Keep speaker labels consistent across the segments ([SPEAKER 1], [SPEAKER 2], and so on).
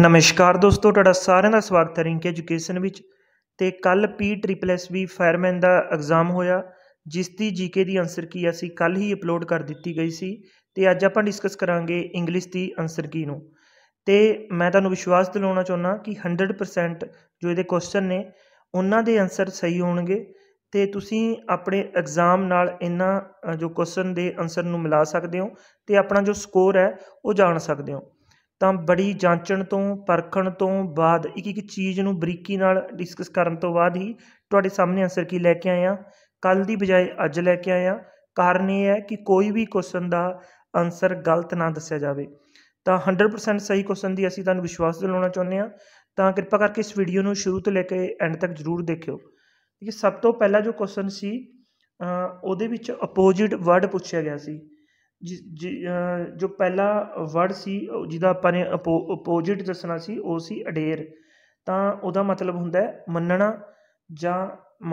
[SPEAKER 1] ਨਮਸਕਾਰ ਦੋਸਤੋ ਤੁਹਾਡਾ ਸਾਰਿਆਂ ਦਾ ਸਵਾਗਤ ਹੈ ਰਿੰਕ ਐਜੂਕੇਸ਼ਨ ਵਿੱਚ ਤੇ ਕੱਲ P triple S B fireman ਦਾ ਐਗਜ਼ਾਮ ਹੋਇਆ ਜਿਸ ਦੀ ਜੀਕੇ ਦੀ ਆਨਸਰ ਕੀ ਅਸੀਂ ਕੱਲ ਹੀ ਅਪਲੋਡ ਕਰ ਦਿੱਤੀ ਗਈ ਸੀ ਤੇ ਅੱਜ ਆਪਾਂ ਡਿਸਕਸ ਕਰਾਂਗੇ ਇੰਗਲਿਸ਼ ਦੀ ਆਨਸਰ ਕੀ ਨੂੰ ਤੇ ਮੈਂ ਤੁਹਾਨੂੰ ਵਿਸ਼ਵਾਸ ਦਿਲਾਉਣਾ ਚਾਹੁੰਦਾ ਕਿ 100% ਜੋ ਇਹਦੇ ਕੁਐਸਚਨ ਨੇ ਉਹਨਾਂ ਦੇ ਆਨਸਰ ਸਹੀ ਹੋਣਗੇ ਤੇ ਤੁਸੀਂ ਆਪਣੇ ਐਗਜ਼ਾਮ ਨਾਲ ਇਹਨਾਂ ਜੋ ਕੁਐਸਚਨ ਦੇ ਆਨਸਰ ਨੂੰ ਮਿਲਾ ਸਕਦੇ ਹੋ ਤੇ ਆਪਣਾ ਜੋ ਸਕੋਰ ਹੈ ਉਹ ਜਾਣ ਸਕਦੇ ਹੋ ਤਾਂ ਬੜੀ ਜਾਂਚਣ ਤੋਂ ਪਰਖਣ ਤੋਂ ਬਾਅਦ ਇੱਕ ਇੱਕ ਚੀਜ਼ ਨੂੰ ਬਰੀਕੀ ਨਾਲ ਡਿਸਕਸ ਕਰਨ ਤੋਂ ਬਾਅਦ ਹੀ ਤੁਹਾਡੇ ਸਾਹਮਣੇ ਆਨਸਰ ਕੀ ਲੈ ਕੇ ਆਇਆ ਕੱਲ ਦੀ ਬਜਾਏ ਅੱਜ ਲੈ ਕੇ ਆਇਆ ਕਾਰਨ ਇਹ ਹੈ ਕਿ ਕੋਈ ਵੀ ਕੁਐਸਚਨ ਦਾ ਆਨਸਰ ਗਲਤ ਨਾ ਦੱਸਿਆ ਜਾਵੇ ਤਾਂ 100% ਸਹੀ ਕੁਐਸਚਨ ਦੀ ਅਸੀਂ ਤੁਹਾਨੂੰ ਵਿਸ਼ਵਾਸ ਦਿਲਾਉਣਾ ਚਾਹੁੰਦੇ ਹਾਂ ਤਾਂ ਕਿਰਪਾ ਕਰਕੇ ਇਸ ਵੀਡੀਓ ਨੂੰ ਸ਼ੁਰੂ ਤੋਂ ਲੈ ਕੇ ਐਂਡ ਤੱਕ ਜ਼ਰੂਰ ਦੇਖਿਓ ਠੀਕ ਸਭ ਤੋਂ ਪਹਿਲਾ ਜੋ ਕੁਐਸਚਨ ਸੀ ਉਹਦੇ ਵਿੱਚ ਅਪੋਜ਼ਿਟ ਵਰਡ ਪੁੱਛਿਆ ਗਿਆ ਸੀ ਜੋ ਪਹਿਲਾ ਵਰਡ ਸੀ ਜਿਹਦਾ ਆਪਾਂ ਨੇ ਅਪੋ ਅਪੋਜਿਟ ਦੱਸਣਾ ਸੀ ਉਹ ਸੀ ਅਡੇਰ ਤਾਂ ਉਹਦਾ ਮਤਲਬ ਹੁੰਦਾ ਹੈ ਮੰਨਣਾ ਜਾਂ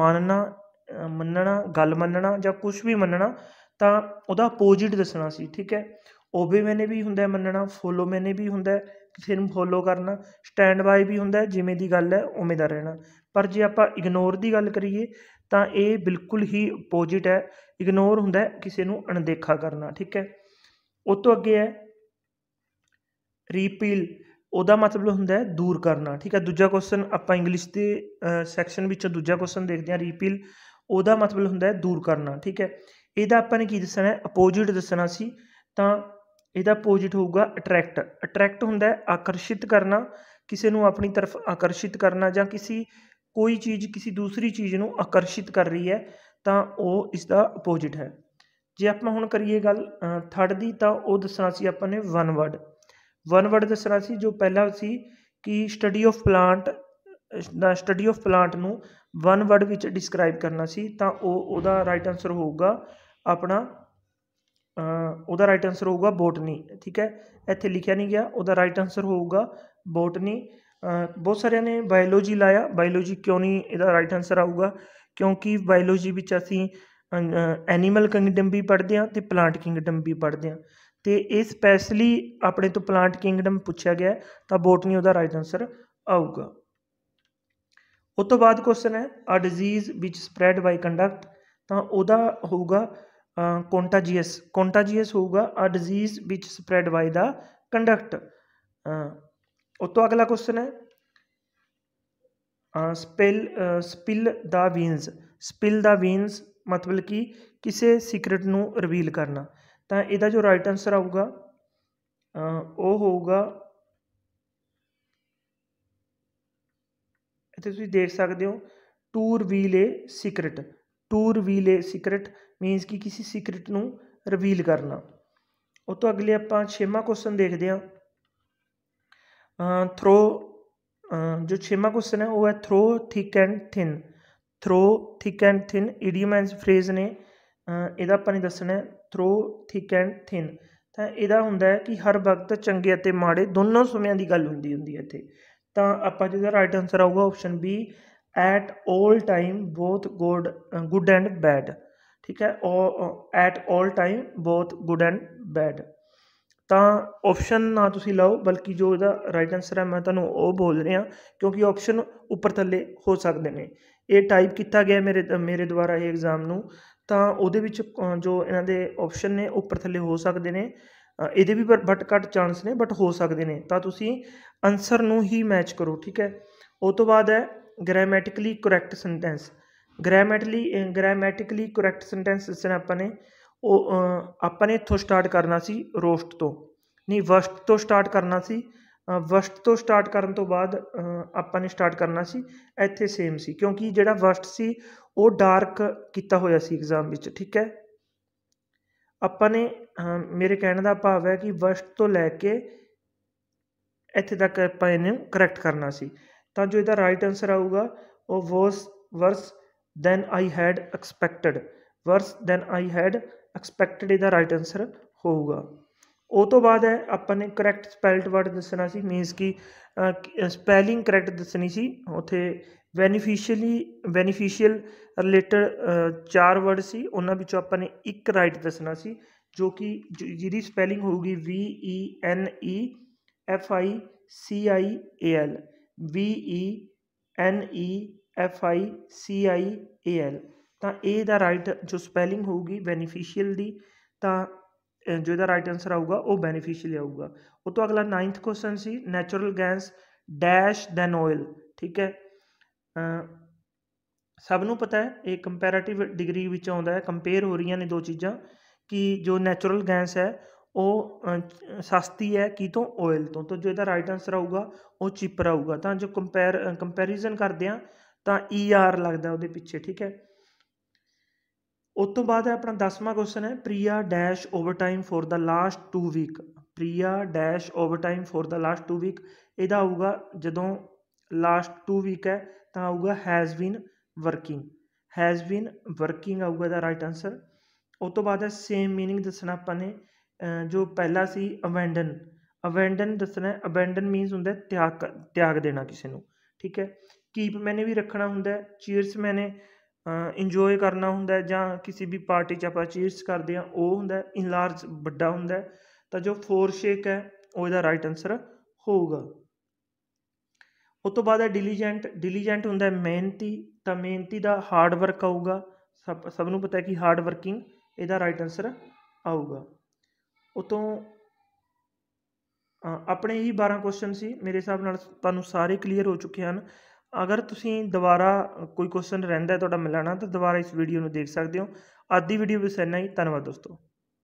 [SPEAKER 1] ਮੰਨਣਾ ਮੰਨਣਾ ਗੱਲ ਮੰਨਣਾ ਜਾਂ ਕੁਝ ਵੀ ਮੰਨਣਾ ਤਾਂ ਉਹਦਾ ਅਪੋਜਿਟ ਦੱਸਣਾ ਸੀ ਠੀਕ ਹੈ ਓਬੇ ਮੈਨੇ ਵੀ ਹੁੰਦਾ ਮੰਨਣਾ ਫੋਲੋ ਮੈਨੇ ਵੀ ਹੁੰਦਾ ਕਿਸੇ ਨੂੰ ਫੋਲੋ ਕਰਨਾ ਸਟੈਂਡ ਬਾਏ ਵੀ ਹੁੰਦਾ ਜਿਵੇਂ ਦੀ ਗੱਲ ਹੈ ਉਵੇਂ ਦਾ ਰਹਿਣਾ ਪਰ ਜੇ ਆਪਾਂ ਇਗਨੋਰ ਦੀ ਗੱਲ ਕਰੀਏ ਤਾਂ ਇਹ ਬਿਲਕੁਲ ਹੀ ਅਪੋਜ਼ਿਟ ਹੈ ਇਗਨੋਰ ਹੁੰਦਾ ਕਿਸੇ ਨੂੰ ਅਣਦੇਖਾ ਕਰਨਾ ਠੀਕ ਹੈ ਉਹ ਤੋਂ ਅੱਗੇ ਹੈ ਰੀਪੀਲ ਉਹਦਾ ਮਤਲਬ ਹੁੰਦਾ ਹੈ ਦੂਰ ਕਰਨਾ ਠੀਕ ਹੈ ਦੂਜਾ ਕੁਐਸਚਨ ਆਪਾਂ ਇੰਗਲਿਸ਼ ਦੇ ਸੈਕਸ਼ਨ ਵਿੱਚੋਂ ਦੂਜਾ ਕੁਐਸਚਨ ਦੇਖਦੇ ਹਾਂ ਰੀਪੀਲ ਉਹਦਾ ਮਤਲਬ ਹੁੰਦਾ ਹੈ ਦੂਰ ਕਰਨਾ ਠੀਕ ਹੈ ਇਹਦਾ ਆਪਾਂ ਨੇ ਕੀ ਦੱਸਣਾ ਹੈ ਅਪੋਜ਼ਿਟ ਦੱਸਣਾ ਸੀ ਤਾਂ ਇਹਦਾ ਅਪੋਜ਼ਿਟ ਹੋਊਗਾ ਅਟਰੈਕਟ ਅਟਰੈਕਟ ਹੁੰਦਾ ਹੈ ਆਕਰਸ਼ਿਤ ਕਰਨਾ ਕਿਸੇ ਨੂੰ ਆਪਣੀ ਤਰਫ ਆਕਰਸ਼ਿਤ ਕਰਨਾ ਜਾਂ ਕਿਸੇ ਕੋਈ ਚੀਜ਼ ਕਿਸੇ ਦੂਸਰੀ ਚੀਜ਼ ਨੂੰ ਆਕਰਸ਼ਿਤ ਕਰ ਰਹੀ ਹੈ ਤਾਂ ਉਹ ਇਸ ਦਾ ਅਪੋਜ਼ਿਟ ਹੈ ਜੇ ਆਪਾਂ ਹੁਣ ਕਰੀਏ ਗੱਲ ਥਰਡ ਦੀ ਤਾਂ ਉਹ ਦੱਸਣਾ ਸੀ ਆਪਾਂ ਨੇ ਵਨ ਵਰਡ ਵਨ ਵਰਡ ਦੱਸਣਾ ਸੀ ਜੋ ਪਹਿਲਾ ਸੀ ਕਿ ਸਟੱਡੀ ਆਫ ਪਲਾਂਟ ਦਾ ਸਟੱਡੀ ਆਫ ਪਲਾਂਟ ਨੂੰ ਵਨ ਵਰਡ ਵਿੱਚ ਡਿਸਕ੍ਰਾਈਬ ਕਰਨਾ ਸੀ ਤਾਂ ਉਹ ਉਹਦਾ ਰਾਈਟ ਆਨਸਰ ਹੋਊਗਾ ਆਪਣਾ ਉਹਦਾ ਰਾਈਟ ਆਨਸਰ ਹੋਊਗਾ ਬੋਟਨੀ ਠੀਕ ਹੈ ਇੱਥੇ ਲਿਖਿਆ ਨਹੀਂ ਗਿਆ ਉਹਦਾ ਰਾਈਟ ਆਨਸਰ ਹੋਊਗਾ ਬੋਟਨੀ ਬਹੁਤ ਸਾਰਿਆਂ ਨੇ ਬਾਇਓਲੋਜੀ ਲਾਇਆ ਬਾਇਓਲੋਜੀ ਕਿਉਂ ਨਹੀਂ ਇਹਦਾ ਰਾਈਟ ਆਨਸਰ ਆਊਗਾ ਕਿਉਂਕਿ ਬਾਇਓਲੋਜੀ ਵਿੱਚ ਅਸੀਂ ਐਨੀਮਲ ਕਿੰਗਡਮ ਵੀ ਪੜ੍ਹਦੇ ਹਾਂ ਤੇ ਪਲਾਂਟ ਕਿੰਗਡਮ ਵੀ ਪੜ੍ਹਦੇ ਹਾਂ ਤੇ ਇਹ ਸਪੈਸ਼ਲੀ ਆਪਣੇ ਤੋਂ ਪਲਾਂਟ ਕਿੰਗਡਮ ਪੁੱਛਿਆ ਗਿਆ ਤਾਂ ਬੋਟਨੀ ਉਹਦਾ ਰਾਈਟ ਆਨਸਰ ਆਊਗਾ ਉਸ ਤੋਂ ਬਾਅਦ ਕੁਐਸਚਨ ਹੈ a disease which spread by conduct ਤਾਂ ਉਹਦਾ ਹੋਊਗਾ ਕੋਂਟਾਜੀਅਸ ਕੋਂਟਾਜੀਅਸ ਹੋਊਗਾ a disease which spread by the conduct ਉਸ ਤੋਂ ਅਗਲਾ ਕੁਐਸਚਨ ਹੈ spill spill the beans spill the beans ਮਤਲਬ ਕਿ ਕਿਸੇ ਸਿਕਰਟ ਨੂੰ ਰਿਵੀਲ ਕਰਨਾ ਤਾਂ ਇਹਦਾ ਜੋ ਰਾਈਟ ਆਨਸਰ ਆਊਗਾ ਉਹ ਹੋਊਗਾ ਇੱਥੇ ਤੁਸੀਂ ਦੇਖ ਸਕਦੇ ਹੋ to reveal a secret to reveal a secret means ਕਿ ਕਿਸੇ ਸੀਕ੍ਰੇਟ ਨੂੰ ਰਿਵੀਲ ਕਰਨਾ ਉਹ ਤੋਂ ਅਗਲੇ ਆਪਾਂ ਛੇਵਾਂ ਕੁਐਸਚਨ ਦੇਖਦੇ ਹਾਂ ਥਰੋ ਜੋ ਛੇਵਾਂ ਕੁਐਸਚਨ ਹੈ ਉਹ ਹੈ through thick and thin through thick and thin idiom and phrase ਨੇ ਇਹਦਾ ਆਪਾਂ ਨੇ ਦੱਸਣਾ ਹੈ ਥਰੋ ਥਿਕ ਐਂਡ ਥਿਨ ਤਾਂ ਇਹਦਾ ਹੁੰਦਾ ਹੈ ਕਿ ਹਰ ਵਕਤ ਚੰਗੇ ਅਤੇ ਮਾੜੇ ਦੋਨੋਂ ਸਮਿਆਂ ਦੀ ਗੱਲ ਹੁੰਦੀ ਹੁੰਦੀ ਹੈ ਇੱਥੇ ਤਾਂ ਆਪਾਂ ਜਿਹਦਾ ਰਾਈਟ ਆਨਸਰ ਆਊਗਾ option B at 올 time both good good and bad ਠੀਕ ਹੈ at 올 time both good and bad ਤਾਂ ਆਪਸ਼ਨ ਨਾ ਤੁਸੀਂ ਲਓ ਬਲਕਿ ਜੋ ਇਹਦਾ ਰਾਈਟ ਆਨਸਰ ਹੈ ਮੈਂ ਤੁਹਾਨੂੰ ਉਹ ਬੋਲ ਰਿਹਾ ਕਿਉਂਕਿ ਆਪਸ਼ਨ ਉੱਪਰ ਥੱਲੇ ਹੋ ਸਕਦੇ ਨੇ ਇਹ ਟਾਈਪ ਕੀਤਾ ਗਿਆ ਮੇਰੇ ਮੇਰੇ ਦੁਆਰਾ ਇਹ ਐਗਜ਼ਾਮ ਨੂੰ ਤਾਂ ਉਹਦੇ ਵਿੱਚ ਜੋ ਇਹਨਾਂ ਦੇ ਆਪਸ਼ਨ ਨੇ ਉੱਪਰ ਥੱਲੇ ਹੋ ਸਕਦੇ ਨੇ ਇਹਦੇ ਵੀ ਬਟ ਘੱਟ ਚਾਂਸ ਨੇ ਬਟ ਹੋ ਸਕਦੇ ਨੇ ਤਾਂ ਤੁਸੀਂ ਆਨਸਰ ਨੂੰ ਹੀ ਮੈਚ ਕਰੋ ਠੀਕ ਹੈ ਉਸ ਤੋਂ ਬਾਅਦ ਹੈ grammatically correct sentence grammatically grammatically correct sentence ਦੱਸਣਾ ਆਪਾਂ ਨੇ ਉਹ ਆਪਾਂ ਨੇ ਇੱਥੋਂ ਸਟਾਰਟ ਕਰਨਾ ਸੀ ਰੋਸਟ ਤੋਂ ਨਹੀਂ ਵਸ਼ਟ ਤੋਂ ਸਟਾਰਟ ਕਰਨਾ ਸੀ ਵਸ਼ਟ ਤੋਂ ਸਟਾਰਟ ਕਰਨ ਤੋਂ ਬਾਅਦ ਆਪਾਂ ਨੇ ਸਟਾਰਟ ਕਰਨਾ ਸੀ ਇੱਥੇ ਸੇਮ ਸੀ ਕਿਉਂਕਿ ਜਿਹੜਾ ਵਸ਼ਟ ਸੀ ਉਹ ਡਾਰਕ ਕੀਤਾ ਹੋਇਆ ਸੀ ਐਗਜ਼ਾਮ ਵਿੱਚ ਠੀਕ ਹੈ ਆਪਾਂ ਨੇ ਮੇਰੇ ਕਹਿਣ ਦਾ ਭਾਵ ਹੈ ਕਿ ਵਸ਼ਟ ਤੋਂ ਲੈ ਕੇ ਇੱਥੇ ਤੱਕ ਆਪਾਂ ਇਹਨੂੰ ਕਰੈਕਟ ਕਰਨਾ ਸੀ ਤਾਂ ਜੋ ਇਹਦਾ ਰਾਈਟ ਆਨਸਰ ਆਊਗਾ ਉਹ was worse than I had expected worse than I had expected ਇਹਦਾ ਰਾਈਟ ਆਨਸਰ ਹੋਊਗਾ ਉਹ ਤੋਂ ਬਾਅਦ ਹੈ ਆਪਾਂ ਨੇ ਕਰੈਕਟ ਸਪੈਲਡ ਵਰਡ ਦੱਸਣਾ ਸੀ ਮੀਨਸ ਕਿ ਸਪੈਲਿੰਗ ਕਰੈਕਟ ਦੱਸਣੀ ਸੀ ਉਥੇ ਬੈਨੀਫੀਸ਼ੀਅਲੀ ਬੈਨੀਫੀਸ਼ੀਅਲ ਰਿਲੇਟਡ ਚਾਰ ਵਰਡ ਸੀ ਉਹਨਾਂ ਵਿੱਚੋਂ ਆਪਾਂ ਨੇ ਇੱਕ ਰਾਈਟ ਦੱਸਣਾ ਸੀ ਜੋ ਕਿ ਜਿਹਦੀ ਸਪੈਲਿੰਗ ਹੋਊਗੀ V E N E F I C I A L V E e N E e F I C I A L ਤਾਂ ਇਹ ਦਾ ਰਾਈਟ ਜੋ ਸਪੈਲਿੰਗ ਹੋਊਗੀ ਬੈਨੀਫੀਸ਼ੀਅਲ ਦੀ ਤਾਂ ਜੋ ਇਹਦਾ ਰਾਈਟ ਆਨਸਰ ਆਊਗਾ ਉਹ ਬੈਨੀਫੀਸ਼ੀਅਲ ਆਊਗਾ ਉਹ ਤੋਂ ਅਗਲਾ 9th ਕੁਐਸਚਨ ਸੀ natural gas dash than oil ਠੀਕ ਹੈ ਸਭ ਨੂੰ ਪਤਾ ਹੈ ਇਹ ਕੰਪੈਰੀਟਿਵ ਡਿਗਰੀ ਵਿੱਚ ਆਉਂਦਾ ਹੈ ਕੰਪੇਅਰ ਹੋ ਰਹੀਆਂ ਨੇ ਦੋ ਚੀਜ਼ਾਂ ਕਿ ਜੋ ਨੈਚੁਰਲ ਗੈਸ ਹੈ ਉਹ ਸਸਤੀ ਹੈ ਕੀ ਤੋਂ ਆਇਲ ਤੋਂ ਤਾਂ ਜੋ ਇਹਦਾ ਰਾਈਟ ਆਨਸਰ ਆਊਗਾ ਉਹ ਚੀਪਰ ਆਊਗਾ ਤਾਂ ਜੋ ਕੰਪੇਅਰ ਕੰਪੈਰੀਜ਼ਨ ਕਰਦੇ ਆ ਤਾਂ ਈ e ਆਰ ਲੱਗਦਾ ਉਹਦੇ ਪਿੱਛੇ ਠੀਕ ਹੈ ਉਸ ਤੋਂ ਬਾਅਦ ਹੈ ਆਪਣਾ 10ਵਾਂ ਕੁਐਸਚਨ ਹੈ Priya dash overtime for the last 2 week Priya dash overtime for the last 2 week ਇਹਦਾ ਆਊਗਾ ਜਦੋਂ ਲਾਸਟ 2 ਵੀਕ ਹੈ ਤਾਂ ਆਊਗਾ has been working has been working ਆਊਗਾ ਦਾ ਰਾਈਟ ਆਨਸਰ ਉਸ ਤੋਂ ਬਾਅਦ ਹੈ ਸੇਮ ਮੀਨਿੰਗ ਦੱਸਣਾ ਆਪਾਂ ਨੇ ਜੋ ਪਹਿਲਾ ਸੀ ਅਬੈਂਡਨ ਅਬੈਂਡਨ ਦੱਸਣਾ ਅਬੈਂਡਨ ਮੀਨਸ ਹੁੰਦਾ ਤਿਆਗ ਤਿਆਗ ਦੇਣਾ ਕਿਸੇ ਨੂੰ ਠੀਕ ਹੈ ਕੀਪ ਮੈਨੇ ਵੀ ਰੱਖਣਾ ਹੁੰਦਾ ਚੀਅਰਸ ਮੈਨੇ ਇੰਜੋਏ ਕਰਨਾ ਹੁੰਦਾ ਜਾਂ ਕਿਸੇ ਵੀ ਪਾਰਟੀ 'ਚ ਆਪਾਂ ਚੀਅਰਸ ਕਰਦੇ ਆ ਉਹ ਹੁੰਦਾ ਇਨਲਾਰਜ ਵੱਡਾ ਹੁੰਦਾ ਤਾਂ ਜੋ ਫੋਰ ਸ਼ੇਕ ਹੈ ਉਹ ਇਹਦਾ ਰਾਈਟ ਆਨਸਰ ਹੋਊਗਾ ਉਸ ਤੋਂ ਬਾਅਦ ਹੈ ਡਿਲੀਜੈਂਟ ਡਿਲੀਜੈਂਟ ਹੁੰਦਾ ਮਿਹਨਤੀ ਤਾਂ ਮਿਹਨਤੀ ਦਾ ਹਾਰਡ ਵਰਕ ਆਊਗਾ ਸਭ ਸਭ ਨੂੰ ਪਤਾ ਹੈ ਕਿ ਹਾਰਡ ਵਰਕਿੰਗ ਇਹਦਾ ਰਾਈਟ ਆਨਸਰ ਆਊਗਾ ਉਤੋਂ ਆਪਣੇ ਹੀ 12 ਕੁਐਸਚਨ ਸੀ ਮੇਰੇ ਹਿਸਾਬ ਨਾਲ ਤੁਹਾਨੂੰ ਸਾਰੇ ਕਲੀਅਰ ਹੋ ਚੁੱਕੇ ਹਨ ਅਗਰ ਤੁਸੀਂ ਦੁਬਾਰਾ ਕੋਈ ਕੁਐਸਚਨ ਰਹਿੰਦਾ ਤੁਹਾਡਾ ਮਿਲਣਾ ਤਾਂ ਦੁਬਾਰਾ ਇਸ ਵੀਡੀਓ ਨੂੰ ਦੇਖ ਸਕਦੇ ਹੋ ਅੱਜ ਦੀ ਵੀਡੀਓ ਵਿੱਚ ਇੰਨਾ ਹੀ ਧੰਨਵਾਦ ਦੋਸਤੋ